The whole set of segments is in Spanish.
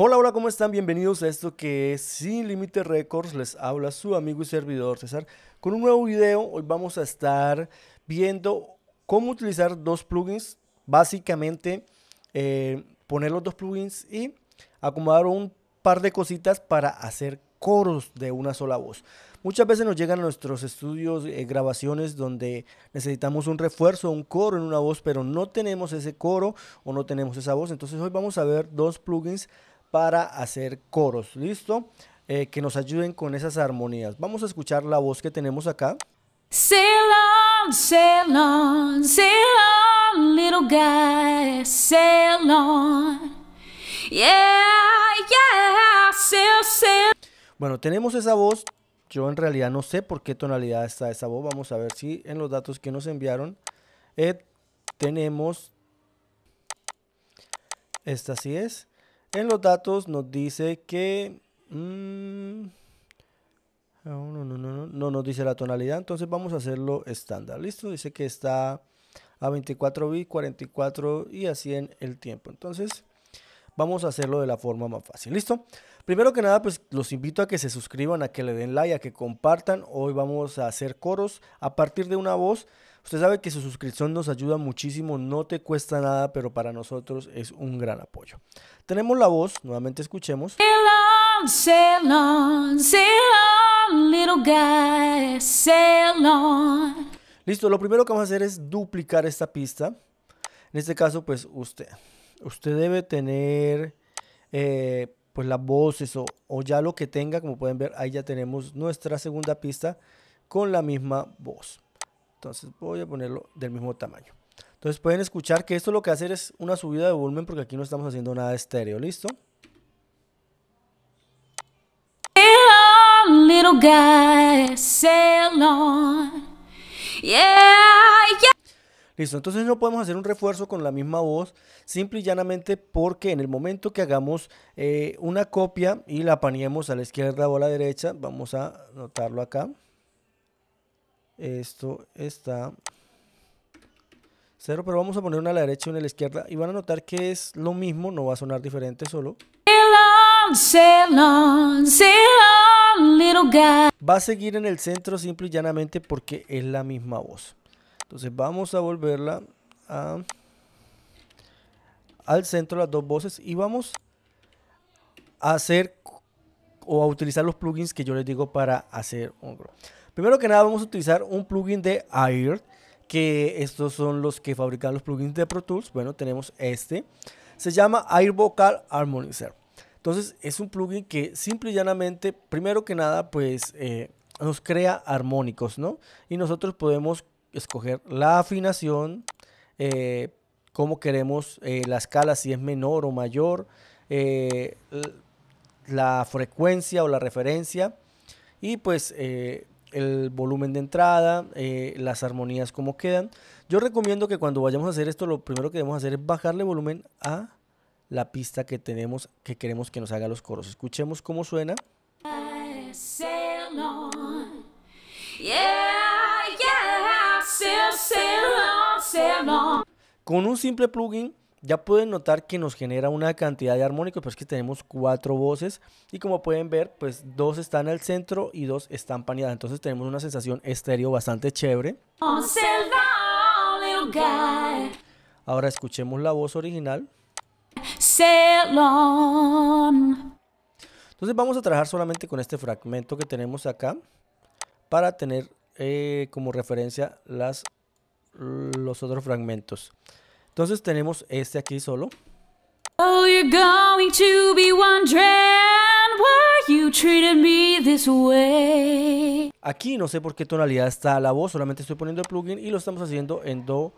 Hola, hola, ¿cómo están? Bienvenidos a esto que es Sin Límite Records. Les habla su amigo y servidor César con un nuevo video. Hoy vamos a estar viendo cómo utilizar dos plugins. Básicamente, eh, poner los dos plugins y acomodar un par de cositas para hacer coros de una sola voz. Muchas veces nos llegan a nuestros estudios eh, grabaciones donde necesitamos un refuerzo, un coro en una voz, pero no tenemos ese coro o no tenemos esa voz. Entonces hoy vamos a ver dos plugins para hacer coros, ¿listo? Eh, que nos ayuden con esas armonías. Vamos a escuchar la voz que tenemos acá. Bueno, tenemos esa voz. Yo en realidad no sé por qué tonalidad está esa voz. Vamos a ver si en los datos que nos enviaron tenemos. Esta sí es. En los datos nos dice que... Mm, no, nos dice la tonalidad, entonces vamos a hacerlo estándar. Listo, dice que está a 24 bits, 44 y así en el tiempo. Entonces vamos a hacerlo de la forma más fácil. ¿Listo? Primero que nada, pues los invito a que se suscriban, a que le den like, a que compartan. Hoy vamos a hacer coros a partir de una voz Usted sabe que su suscripción nos ayuda muchísimo, no te cuesta nada, pero para nosotros es un gran apoyo. Tenemos la voz, nuevamente escuchemos. Listo, lo primero que vamos a hacer es duplicar esta pista. En este caso, pues usted, usted debe tener eh, pues las voces o, ya lo que tenga, como pueden ver, ahí ya tenemos nuestra segunda pista con la misma voz. Entonces voy a ponerlo del mismo tamaño. Entonces pueden escuchar que esto lo que hacer es una subida de volumen porque aquí no estamos haciendo nada estéreo, ¿listo? Listo, entonces no podemos hacer un refuerzo con la misma voz, simple y llanamente porque en el momento que hagamos eh, una copia y la paniemos a la izquierda o a la derecha, vamos a notarlo acá. Esto está cero, pero vamos a poner una a la derecha y una a la izquierda. Y van a notar que es lo mismo, no va a sonar diferente solo. Va a seguir en el centro simple y llanamente porque es la misma voz. Entonces vamos a volverla al centro las dos voces y vamos a hacer o a utilizar los plugins que yo les digo para hacer un Primero que nada vamos a utilizar un plugin de Air, que estos son los que fabrican los plugins de Pro Tools. Bueno, tenemos este. Se llama Air Vocal Harmonizer. Entonces es un plugin que simple y llanamente, primero que nada, pues eh, nos crea armónicos, ¿no? Y nosotros podemos escoger la afinación, como eh, cómo queremos eh, la escala, si es menor o mayor, la frecuencia o la referencia y pues eh, el volumen de entrada, eh, las armonías como quedan. Yo recomiendo que cuando vayamos a hacer esto lo primero que debemos hacer es bajarle volumen a la pista que tenemos que queremos que nos haga los coros. Escuchemos cómo suena. Con un simple plugin ya pueden notar que nos genera una cantidad de armónicos, pero es que tenemos cuatro voces y como pueden ver, pues dos están al centro y dos están paneadas. Entonces tenemos una sensación estéreo bastante chévere. Ahora escuchemos la voz original. Entonces vamos a trabajar solamente con este fragmento que tenemos acá para tener eh, como referencia las, los otros fragmentos. Entonces tenemos este aquí solo. Oh, you're going to be wondering why you treated me this way. Aquí no sé por qué tonalidad está la voz, solamente estoy poniendo el plugin y lo estamos haciendo en do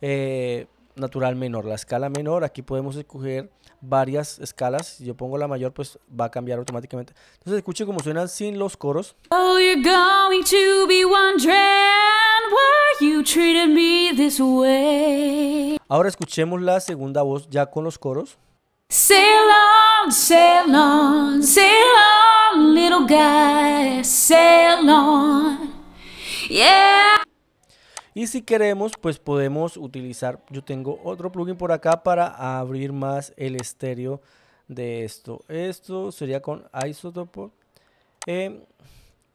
eh, natural menor, la escala menor. Aquí podemos escoger varias escalas. Si yo pongo la mayor, pues va a cambiar automáticamente. Entonces escuchen cómo suenan sin los coros. Oh, you're going to be wondering why treated Ahora escuchemos la segunda voz ya con los coros. Y si queremos, pues podemos utilizar, yo tengo otro plugin por acá para abrir más el estéreo de esto. Esto sería con Isotopo. Em,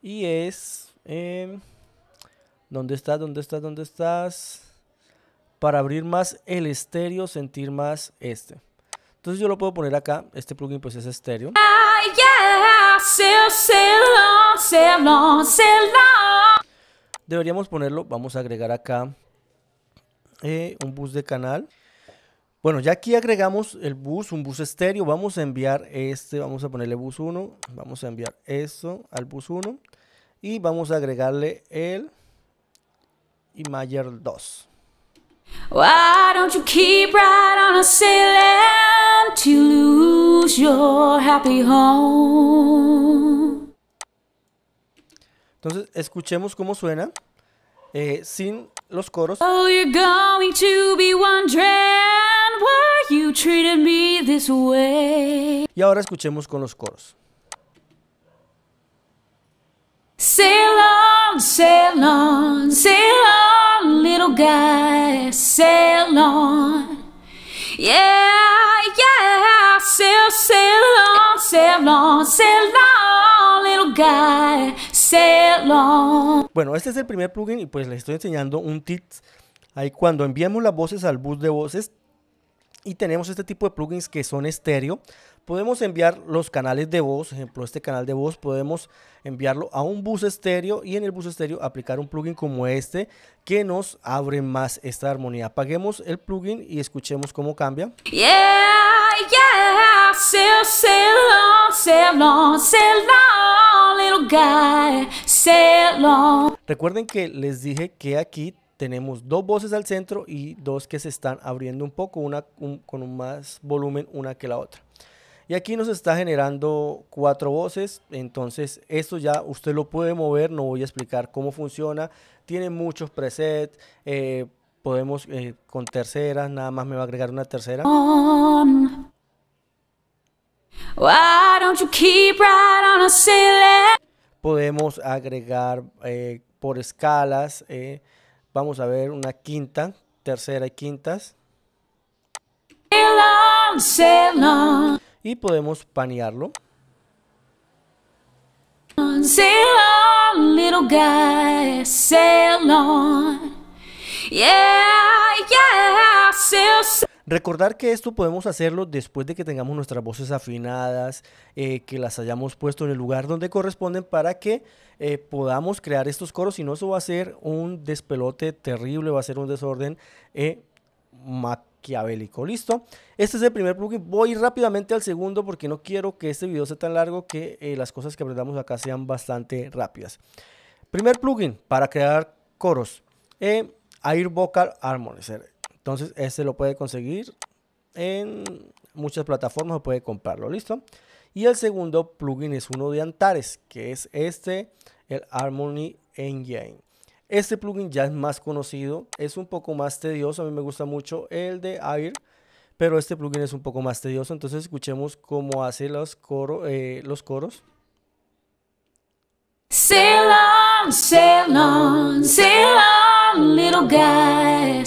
y es... Em, ¿Dónde estás? ¿Dónde estás? ¿Dónde estás? Para abrir más el estéreo, sentir más este. Entonces yo lo puedo poner acá. Este plugin pues es estéreo. Deberíamos ponerlo. Vamos a agregar acá eh, un bus de canal. Bueno, ya aquí agregamos el bus, un bus estéreo. Vamos a enviar este, vamos a ponerle bus 1. Vamos a enviar esto al bus 1. Y vamos a agregarle el y Mayer 2. Why don't you keep right on a sailing to lose your happy home? Entonces, escuchemos cómo suena eh, sin los coros. Oh, you're going to be wondering why you treated me this way. Y ahora escuchemos con los coros. Sail on on, sail on, sail on, little guy, sail on. Yeah, yeah, sail, sail on, sail on, sail on, little guy, sail on. Bueno, este es el primer plugin y pues les estoy enseñando un tips. Ahí cuando enviamos las voces al bus de voces, y tenemos este tipo de plugins que son estéreo. Podemos enviar los canales de voz, ejemplo, este canal de voz podemos enviarlo a un bus estéreo y en el bus estéreo aplicar un plugin como este que nos abre más esta armonía. Apaguemos el plugin y escuchemos cómo cambia. Recuerden que les dije que aquí tenemos dos voces al centro y dos que se están abriendo un poco, una con un más volumen una que la otra. Y aquí nos está generando cuatro voces, entonces esto ya usted lo puede mover, no voy a explicar cómo funciona, tiene muchos presets, eh, podemos eh, con terceras, nada más me va a agregar una tercera. Um, podemos agregar eh, por escalas, Vamos a ver una quinta, tercera y quintas. Y podemos panearlo. Yeah, Recordar que esto podemos hacerlo después de que tengamos nuestras voces afinadas, eh, que las hayamos puesto en el lugar donde corresponden para que eh, podamos crear estos coros, si no eso va a ser un despelote terrible, va a ser un desorden eh, maquiavélico. Listo, este es el primer plugin, voy rápidamente al segundo porque no quiero que este video sea tan largo que las cosas que aprendamos acá sean bastante rápidas. Primer plugin para crear coros, Air Vocal Harmonizer. Entonces, este lo puede conseguir en muchas plataformas, puede comprarlo, ¿listo? Y el segundo plugin es uno de Antares, que es este, el Harmony Engine. Este plugin ya es más conocido, es un poco más tedioso, a mí me gusta mucho el de Air, pero este plugin es un poco más tedioso, entonces escuchemos cómo hace los, eh, los coros little guy,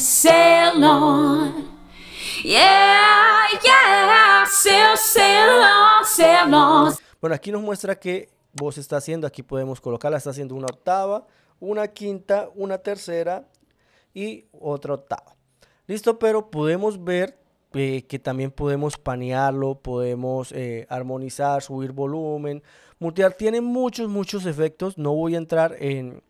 Bueno, aquí nos muestra que voz está haciendo, aquí podemos colocarla, está haciendo una octava, una quinta, una tercera y otra octava. Listo, pero podemos ver eh, que también podemos panearlo, podemos eh, armonizar, subir volumen, Multiar Tiene muchos, muchos efectos. No voy a entrar en,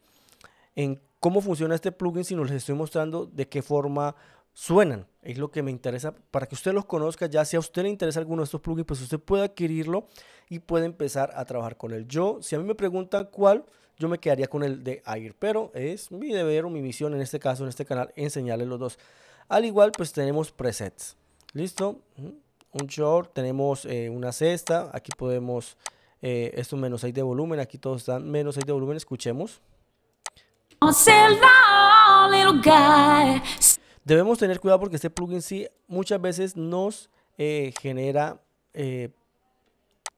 en cómo funciona este plugin si les estoy mostrando de qué forma suenan. Es lo que me interesa para que usted los conozca. Ya si a usted le interesa alguno de estos plugins, pues usted puede adquirirlo y puede empezar a trabajar con él. Yo, si a mí me preguntan cuál, yo me quedaría con el de AIR, pero es mi deber o mi misión en este caso, en este canal, enseñarles los dos. Al igual, pues tenemos presets. ¿Listo? Mm, un short, tenemos eh, una cesta. Aquí podemos, eh, esto menos 6 de volumen. Aquí todos están menos 6 de volumen. Escuchemos. Debemos tener cuidado porque este plugin sí muchas veces nos eh, genera eh,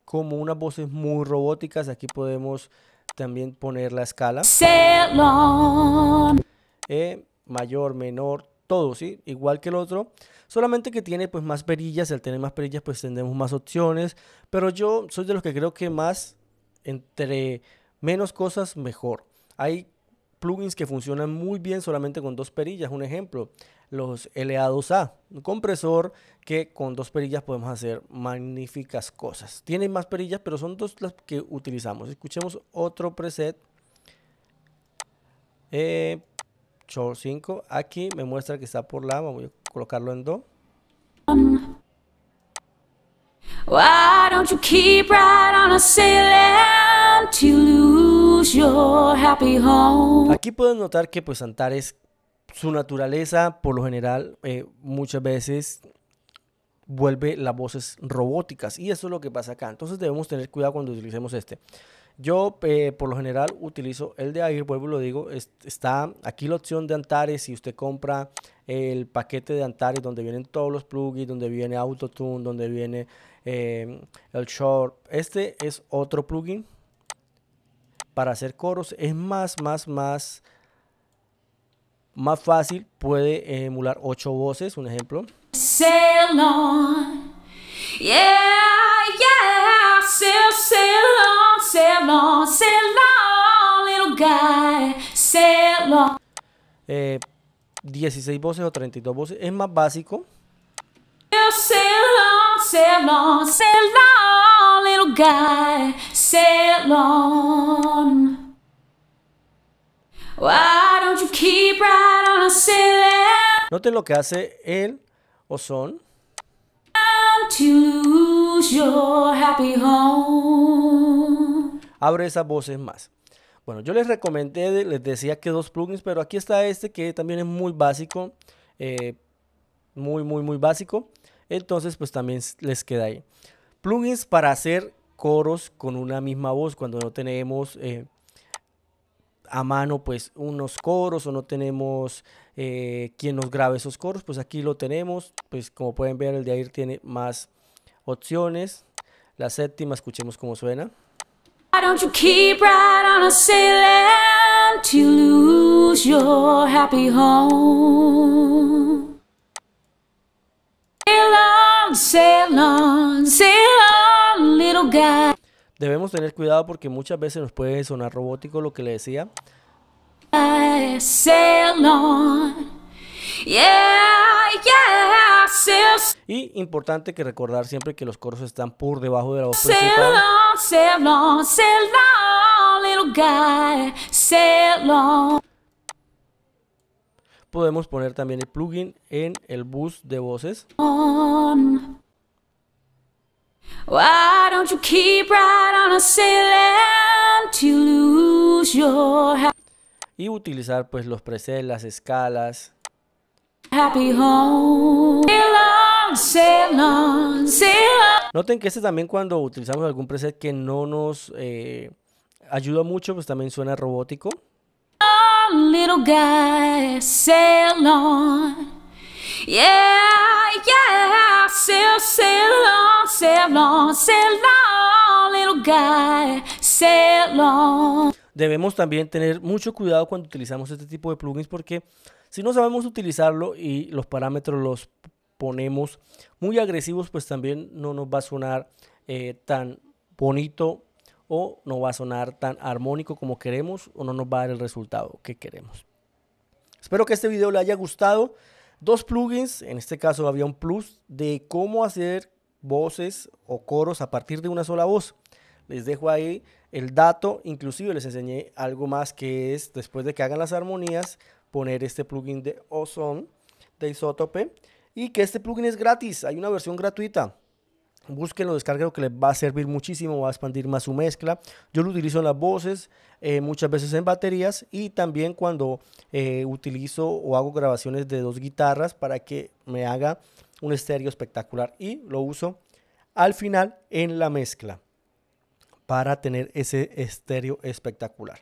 como unas voces muy robóticas. Aquí podemos también poner la escala. E, mayor, menor, todo, ¿sí? Igual que el otro. Solamente que tiene pues más perillas. Al tener más perillas pues tendremos más opciones. Pero yo soy de los que creo que más entre menos cosas mejor. Hay plugins que funcionan muy bien solamente con dos perillas. Un ejemplo, los LA2A, un compresor que con dos perillas podemos hacer magníficas cosas. Tienen más perillas, pero son dos las que utilizamos. Escuchemos otro preset. Eh, 5. Aquí me muestra que está por la. Voy a colocarlo en do. Why don't you keep right on a Aquí puedes notar que pues Antares, su naturaleza, por lo general, eh, muchas veces vuelve las voces robóticas y eso es lo que pasa acá. Entonces debemos tener cuidado cuando utilicemos este. Yo eh, por lo general utilizo el de Air, vuelvo y lo digo, está aquí la opción de Antares, si usted compra el paquete de Antares donde vienen todos los plugins, donde viene Autotune, donde viene eh, el Short, este es otro plugin para hacer coros es más, más, más, más fácil. Puede emular ocho voces, un ejemplo. 16 eh, voces o 32 voces es más básico. Noten lo que hace el o son. Abre esas voces más. Bueno, yo les recomendé, les decía que dos plugins, pero aquí está este que también es muy básico. Eh, muy, muy, muy básico. Entonces, pues también les queda ahí. Plugins para hacer coros con una misma voz cuando no tenemos eh, a mano pues unos coros o no tenemos eh, quien nos grabe esos coros pues aquí lo tenemos pues como pueden ver el de ayer tiene más opciones la séptima escuchemos cómo suena Why Debemos tener cuidado porque muchas veces nos puede sonar robótico lo que le decía. Yeah, Y importante que recordar siempre que los coros están por debajo de la voz principal podemos poner también el plugin en el bus de voces. y utilizar pues los presets, las escalas. Noten que este también cuando utilizamos algún preset que no nos eh, ayuda mucho, pues también suena robótico little guy, Yeah, little guy, Debemos también tener mucho cuidado cuando utilizamos este tipo de plugins porque si no sabemos utilizarlo y los parámetros los ponemos muy agresivos, pues también no nos va a sonar eh, tan bonito o no va a sonar tan armónico como queremos o no nos va a dar el resultado que queremos. Espero que este video le haya gustado. Dos plugins, en este caso había un plus de cómo hacer voces o coros a partir de una sola voz. Les dejo ahí el dato, inclusive les enseñé algo más que es después de que hagan las armonías poner este plugin de Ozone de Isotope y que este plugin es gratis, hay una versión gratuita. Búsquenlo, descarguenlo que les va a servir muchísimo, va a expandir más su mezcla. Yo lo utilizo en las voces, eh, muchas veces en baterías y también cuando eh, utilizo o hago grabaciones de dos guitarras para que me haga un estéreo espectacular y lo uso al final en la mezcla para tener ese estéreo espectacular.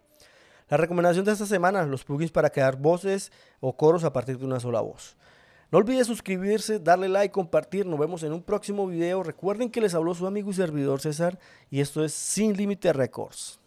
La recomendación de esta semana, los plugins para crear voces o coros a partir de una sola voz. No olvide suscribirse, darle like, compartir. Nos vemos en un próximo video. Recuerden que les habló su amigo y servidor César y esto es Sin Límite Records.